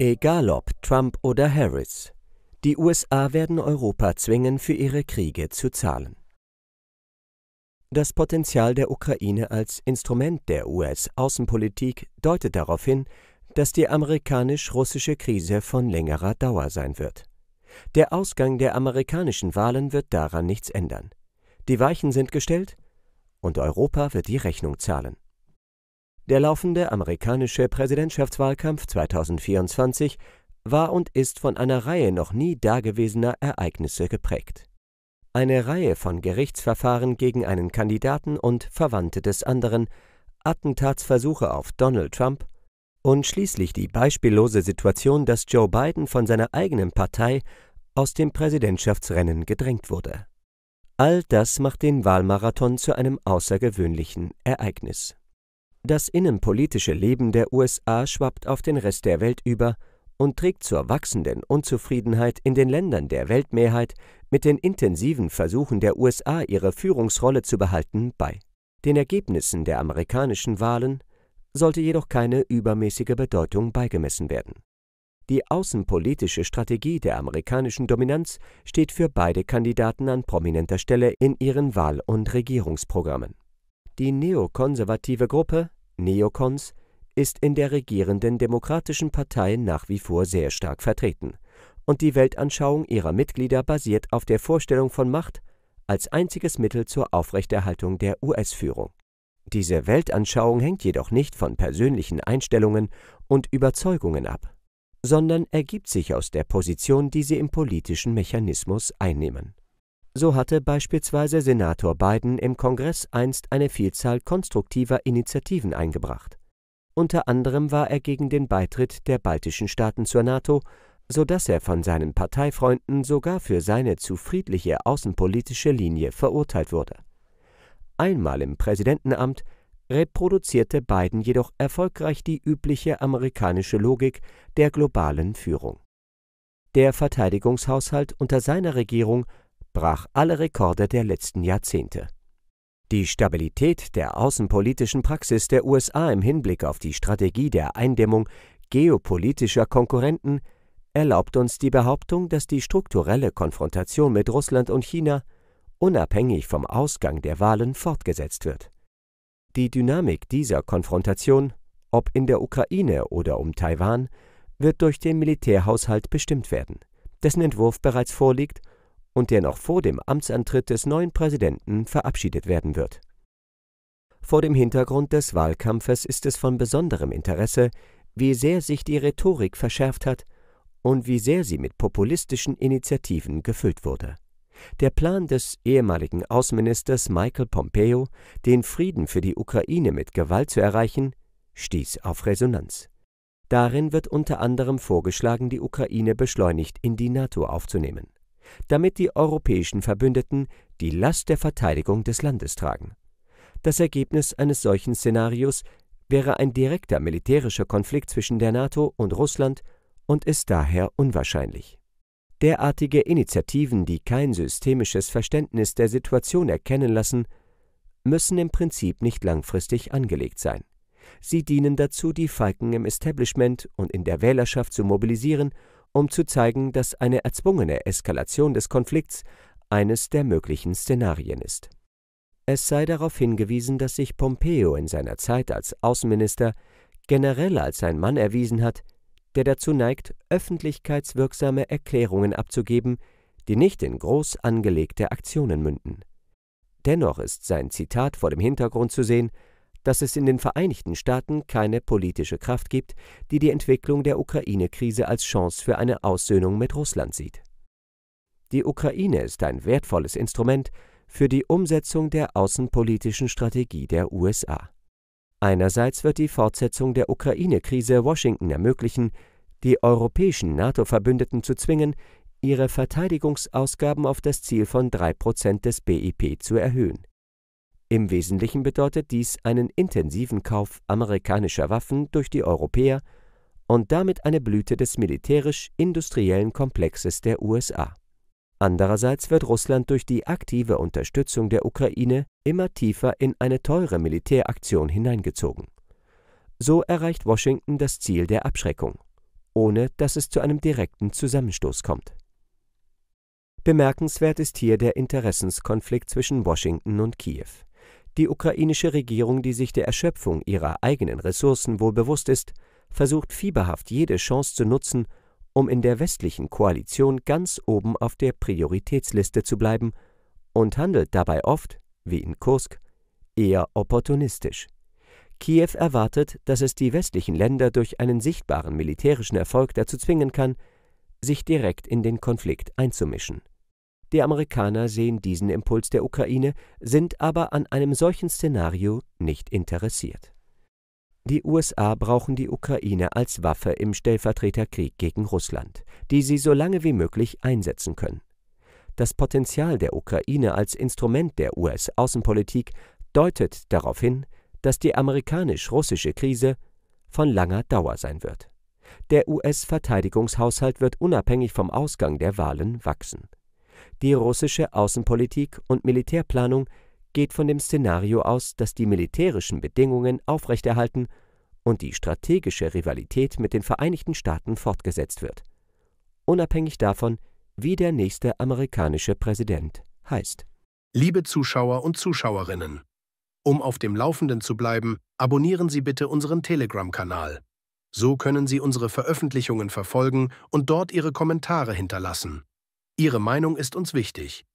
Egal ob Trump oder Harris, die USA werden Europa zwingen, für ihre Kriege zu zahlen. Das Potenzial der Ukraine als Instrument der US-Außenpolitik deutet darauf hin, dass die amerikanisch-russische Krise von längerer Dauer sein wird. Der Ausgang der amerikanischen Wahlen wird daran nichts ändern. Die Weichen sind gestellt und Europa wird die Rechnung zahlen. Der laufende amerikanische Präsidentschaftswahlkampf 2024 war und ist von einer Reihe noch nie dagewesener Ereignisse geprägt. Eine Reihe von Gerichtsverfahren gegen einen Kandidaten und Verwandte des anderen, Attentatsversuche auf Donald Trump und schließlich die beispiellose Situation, dass Joe Biden von seiner eigenen Partei aus dem Präsidentschaftsrennen gedrängt wurde. All das macht den Wahlmarathon zu einem außergewöhnlichen Ereignis. Das innenpolitische Leben der USA schwappt auf den Rest der Welt über und trägt zur wachsenden Unzufriedenheit in den Ländern der Weltmehrheit mit den intensiven Versuchen der USA, ihre Führungsrolle zu behalten, bei. Den Ergebnissen der amerikanischen Wahlen sollte jedoch keine übermäßige Bedeutung beigemessen werden. Die außenpolitische Strategie der amerikanischen Dominanz steht für beide Kandidaten an prominenter Stelle in ihren Wahl- und Regierungsprogrammen. Die neokonservative Gruppe Neokons, ist in der regierenden Demokratischen Partei nach wie vor sehr stark vertreten, und die Weltanschauung ihrer Mitglieder basiert auf der Vorstellung von Macht als einziges Mittel zur Aufrechterhaltung der US-Führung. Diese Weltanschauung hängt jedoch nicht von persönlichen Einstellungen und Überzeugungen ab, sondern ergibt sich aus der Position, die sie im politischen Mechanismus einnehmen so hatte beispielsweise Senator Biden im Kongress einst eine Vielzahl konstruktiver Initiativen eingebracht. Unter anderem war er gegen den Beitritt der baltischen Staaten zur NATO, so dass er von seinen Parteifreunden sogar für seine zu friedliche außenpolitische Linie verurteilt wurde. Einmal im Präsidentenamt reproduzierte Biden jedoch erfolgreich die übliche amerikanische Logik der globalen Führung. Der Verteidigungshaushalt unter seiner Regierung brach alle Rekorde der letzten Jahrzehnte. Die Stabilität der außenpolitischen Praxis der USA im Hinblick auf die Strategie der Eindämmung geopolitischer Konkurrenten erlaubt uns die Behauptung, dass die strukturelle Konfrontation mit Russland und China unabhängig vom Ausgang der Wahlen fortgesetzt wird. Die Dynamik dieser Konfrontation, ob in der Ukraine oder um Taiwan, wird durch den Militärhaushalt bestimmt werden, dessen Entwurf bereits vorliegt und der noch vor dem Amtsantritt des neuen Präsidenten verabschiedet werden wird. Vor dem Hintergrund des Wahlkampfes ist es von besonderem Interesse, wie sehr sich die Rhetorik verschärft hat und wie sehr sie mit populistischen Initiativen gefüllt wurde. Der Plan des ehemaligen Außenministers Michael Pompeo, den Frieden für die Ukraine mit Gewalt zu erreichen, stieß auf Resonanz. Darin wird unter anderem vorgeschlagen, die Ukraine beschleunigt in die NATO aufzunehmen damit die europäischen Verbündeten die Last der Verteidigung des Landes tragen. Das Ergebnis eines solchen Szenarios wäre ein direkter militärischer Konflikt zwischen der NATO und Russland und ist daher unwahrscheinlich. Derartige Initiativen, die kein systemisches Verständnis der Situation erkennen lassen, müssen im Prinzip nicht langfristig angelegt sein. Sie dienen dazu, die Falken im Establishment und in der Wählerschaft zu mobilisieren um zu zeigen, dass eine erzwungene Eskalation des Konflikts eines der möglichen Szenarien ist. Es sei darauf hingewiesen, dass sich Pompeo in seiner Zeit als Außenminister generell als ein Mann erwiesen hat, der dazu neigt, öffentlichkeitswirksame Erklärungen abzugeben, die nicht in groß angelegte Aktionen münden. Dennoch ist sein Zitat vor dem Hintergrund zu sehen, dass es in den Vereinigten Staaten keine politische Kraft gibt, die die Entwicklung der Ukraine-Krise als Chance für eine Aussöhnung mit Russland sieht. Die Ukraine ist ein wertvolles Instrument für die Umsetzung der außenpolitischen Strategie der USA. Einerseits wird die Fortsetzung der Ukraine-Krise Washington ermöglichen, die europäischen NATO-Verbündeten zu zwingen, ihre Verteidigungsausgaben auf das Ziel von 3% des BIP zu erhöhen. Im Wesentlichen bedeutet dies einen intensiven Kauf amerikanischer Waffen durch die Europäer und damit eine Blüte des militärisch-industriellen Komplexes der USA. Andererseits wird Russland durch die aktive Unterstützung der Ukraine immer tiefer in eine teure Militäraktion hineingezogen. So erreicht Washington das Ziel der Abschreckung, ohne dass es zu einem direkten Zusammenstoß kommt. Bemerkenswert ist hier der Interessenskonflikt zwischen Washington und Kiew die ukrainische Regierung, die sich der Erschöpfung ihrer eigenen Ressourcen wohl bewusst ist, versucht fieberhaft jede Chance zu nutzen, um in der westlichen Koalition ganz oben auf der Prioritätsliste zu bleiben und handelt dabei oft, wie in Kursk, eher opportunistisch. Kiew erwartet, dass es die westlichen Länder durch einen sichtbaren militärischen Erfolg dazu zwingen kann, sich direkt in den Konflikt einzumischen. Die Amerikaner sehen diesen Impuls der Ukraine, sind aber an einem solchen Szenario nicht interessiert. Die USA brauchen die Ukraine als Waffe im Stellvertreterkrieg gegen Russland, die sie so lange wie möglich einsetzen können. Das Potenzial der Ukraine als Instrument der US-Außenpolitik deutet darauf hin, dass die amerikanisch-russische Krise von langer Dauer sein wird. Der US-Verteidigungshaushalt wird unabhängig vom Ausgang der Wahlen wachsen. Die russische Außenpolitik und Militärplanung geht von dem Szenario aus, dass die militärischen Bedingungen aufrechterhalten und die strategische Rivalität mit den Vereinigten Staaten fortgesetzt wird, unabhängig davon, wie der nächste amerikanische Präsident heißt. Liebe Zuschauer und Zuschauerinnen, um auf dem Laufenden zu bleiben, abonnieren Sie bitte unseren Telegram-Kanal. So können Sie unsere Veröffentlichungen verfolgen und dort Ihre Kommentare hinterlassen. Ihre Meinung ist uns wichtig.